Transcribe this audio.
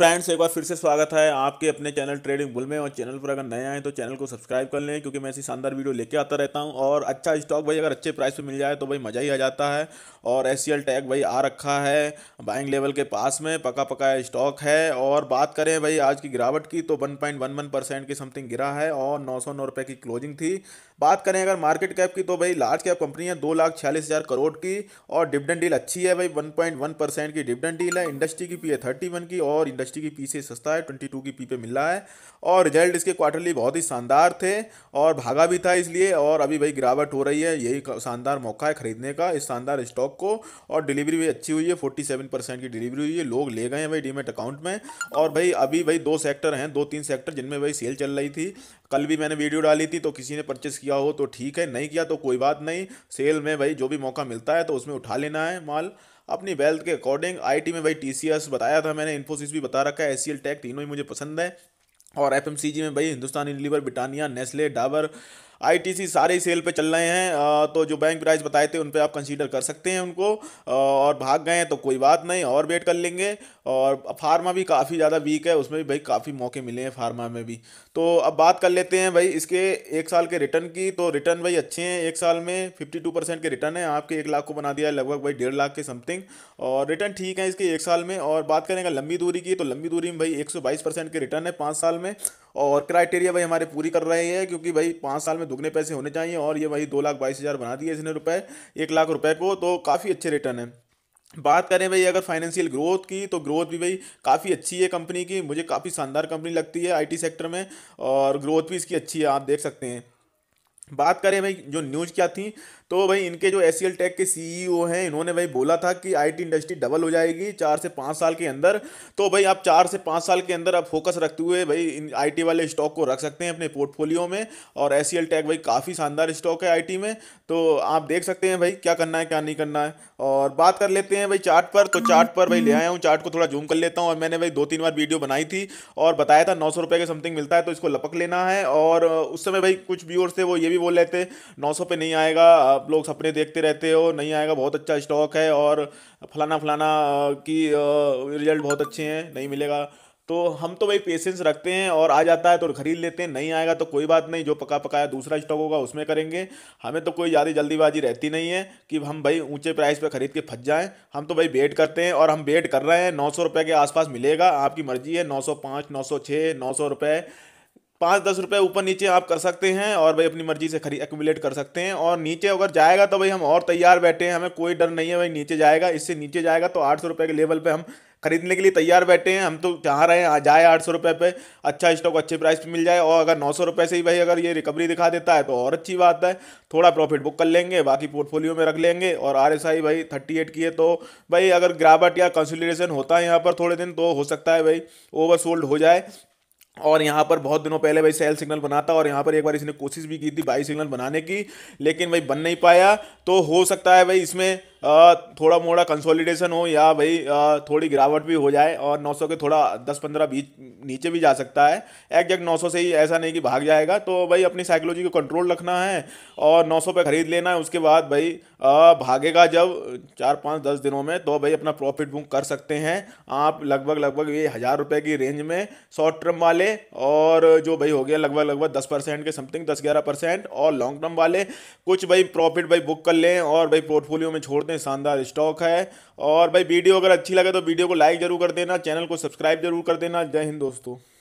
friends एक बार फिर से स्वागत है आपके अपने चैनल ट्रेडिंग बुल में और चैनल पर अगर नए आए तो चैनल को सब्सक्राइब कर लें क्योंकि मैं ऐसी शानदार वीडियो लेके आता रहता हूं और अच्छा स्टॉक भाई अगर अच्छे प्राइस पे मिल जाए तो भाई मज़ा ही आ जाता है और एस e टैग भाई आ रखा है बाइंग लेवल के पास में पका पका स्टॉक है और बात करें भाई आज की गिरावट की तो वन की समथिंग गिरा है और नौ सौ की क्लोजिंग थी बात करें अगर मार्केट कैप की तो भाई लार्ज कैप कंपनी है दो लाख छियालीस हज़ार करोड़ की और डिविडेंड डील अच्छी है भाई वन परसेंट की डिविडेंड डील है इंडस्ट्री की पी है थर्टी की और इंडस्ट्री एमएसटी की पी से सस्ता है ट्वेंटी टू की पी पे मिल रहा है और रिजल्ट इसके क्वार्टरली बहुत ही शानदार थे और भागा भी था इसलिए और अभी भाई गिरावट हो रही है यही शानदार मौका है खरीदने का इस शानदार स्टॉक को और डिलीवरी भी अच्छी हुई है फोर्टी सेवन परसेंट की डिलीवरी हुई है लोग ले गए हैं भाई डीमेट अकाउंट में और भाई अभी भाई दो सेक्टर हैं दो तीन सेक्टर जिनमें भाई सेल चल रही थी कल भी मैंने वीडियो डाली थी तो किसी ने परचेस किया हो तो ठीक है नहीं किया तो कोई बात नहीं सेल में भाई जो भी मौका मिलता है तो उसमें उठा लेना है माल अपनी वेल्थ के अकॉर्डिंग आईटी में भाई टीसीएस बताया था मैंने इन्फोसिस भी बता रखा है एस टेक e तीनों ही मुझे पसंद है और एफएमसीजी में भाई Hindustan Lever Britannia Nestle Dabur ITC सारे सेल पे चल रहे हैं तो जो बैंक प्राइस बताए थे उन पर आप कंसीडर कर सकते हैं उनको और भाग गए हैं तो कोई बात नहीं और वेट कर लेंगे और फार्मा भी काफ़ी ज़्यादा वीक है उसमें भी भाई काफ़ी मौके मिले हैं फार्मा में भी तो अब बात कर लेते हैं भाई इसके एक साल के रिटर्न की तो रिटर्न भाई अच्छे हैं एक साल में फिफ्टी टू परसेंट के रिटर्न है आपके एक लाख को बना दिया है लगभग भाई डेढ़ लाख के समथिंग और रिटर्न ठीक है इसके एक साल में और बात करेंगे लंबी दूरी की तो लंबी दूरी में भाई एक सौ बाईस परसेंट के रिटर्न है पाँच साल में और क्राइटेरिया भाई हमारे पूरी कर रहे हैं क्योंकि भाई पाँच साल में दुगने पैसे होने चाहिए और ये भाई दो लाख बाईस हज़ार बना दिए इसने रुपए एक लाख रुपए को तो काफ़ी अच्छे रिटर्न है बात करें भाई अगर फाइनेंशियल ग्रोथ की तो ग्रोथ भी भाई काफ़ी अच्छी है कंपनी की मुझे काफ़ी शानदार कंपनी लगती है आईटी सेक्टर में और ग्रोथ भी इसकी अच्छी है आप देख सकते हैं बात करें भाई जो न्यूज़ क्या थी तो भाई इनके जो एस टेक e के सीईओ e हैं इन्होंने भाई बोला था कि आईटी इंडस्ट्री डबल हो जाएगी चार से पाँच साल के अंदर तो भाई आप चार से पाँच साल के अंदर आप फोकस रखते हुए भाई इन आईटी वाले स्टॉक को रख सकते हैं अपने पोर्टफोलियो में और एस टेक e भाई काफ़ी शानदार स्टॉक है आई में तो आप देख सकते हैं भाई क्या करना है क्या नहीं करना है और बात कर लेते हैं भाई चार्ट पर तो चार्ट पर भाई ले आया हूँ चार्ट को थोड़ा जूम कर लेता हूँ और मैंने भाई दो तीन बार वीडियो बनाई थी और बताया था नौ सौ रुपये के समथिंग मिलता है तो इसको लपक लेना है और उस समय भाई कुछ व्यूअर्स थे वो ये भी बोल रहे थे नौ सौ पे नहीं आएगा आप लोग सपने देखते रहते हो नहीं आएगा बहुत अच्छा स्टॉक है और फलाना फलाना की रिजल्ट बहुत अच्छे हैं नहीं मिलेगा तो हम तो भाई पेशेंस रखते हैं और आ जाता है तो खरीद लेते हैं नहीं आएगा तो कोई बात नहीं जो पका पकाया दूसरा स्टॉक होगा उसमें करेंगे हमें तो कोई ज़्यादा जल्दीबाजी रहती नहीं है कि हम भाई ऊंचे प्राइस पे खरीद के फंस जाएं हम तो भाई वेट करते हैं और हम वेट कर रहे हैं नौ सौ रुपये के आसपास मिलेगा आपकी मर्जी है नौ सौ पाँच नौ सौ छः नौ सौ रुपये पाँच दस रुपये ऊपर नीचे आप कर सकते हैं और भाई अपनी मर्जी से खरीद एकुमुलेट कर सकते हैं और नीचे अगर जाएगा तो भाई हम और तैयार बैठे हैं हमें कोई डर नहीं है भाई नीचे जाएगा इससे नीचे जाएगा तो आठ सौ रुपये के लेवल पे हम खरीदने के लिए तैयार बैठे हैं हम तो चाह रहे हैं जाए आठ सौ रुपये पर अच्छा स्टॉक अच्छे प्राइस पर मिल जाए और अगर नौ सौ रुपये से ही भाई अगर ये रिकवरी दिखा देता है तो और अच्छी बात है थोड़ा प्रॉफिट बुक कर लेंगे बाकी पोर्टफोलियो में रख लेंगे और आर एस आई भाई थर्टी एट की है तो भाई अगर गिरावट या कंसिलेशन होता है यहाँ पर थोड़े दिन तो हो सकता है भाई ओवर सोल्ड हो जाए और यहाँ पर बहुत दिनों पहले भाई सेल सिग्नल बना था और यहाँ पर एक बार इसने कोशिश भी की थी बाई सिग्नल बनाने की लेकिन भाई बन नहीं पाया तो हो सकता है भाई इसमें थोड़ा मोड़ा कंसोलिडेशन हो या भाई थोड़ी गिरावट भी हो जाए और 900 के थोड़ा 10-15 बीच नीचे भी जा सकता है एग्जैक्ट 900 से ही ऐसा नहीं कि भाग जाएगा तो भाई अपनी साइकोलॉजी को कंट्रोल रखना है और 900 पे ख़रीद लेना है उसके बाद भाई भागेगा जब चार पाँच दस दिनों में तो भाई अपना प्रॉफिट बुक कर सकते हैं आप लगभग लगभग ये हज़ार रुपये की रेंज में शॉर्ट टर्म वाले और जो भाई हो गया लगभग लगभग दस परसेंट के समथिंग दस ग्यारह परसेंट और लॉन्ग टर्म वाले कुछ भाई प्रॉफिट भाई बुक कर लें और भाई पोर्टफोलियो में छोड़ सकते हैं शानदार स्टॉक है और भाई वीडियो अगर अच्छी लगे तो वीडियो को लाइक जरूर कर देना चैनल को सब्सक्राइब जरूर कर देना जय हिंद दोस्तों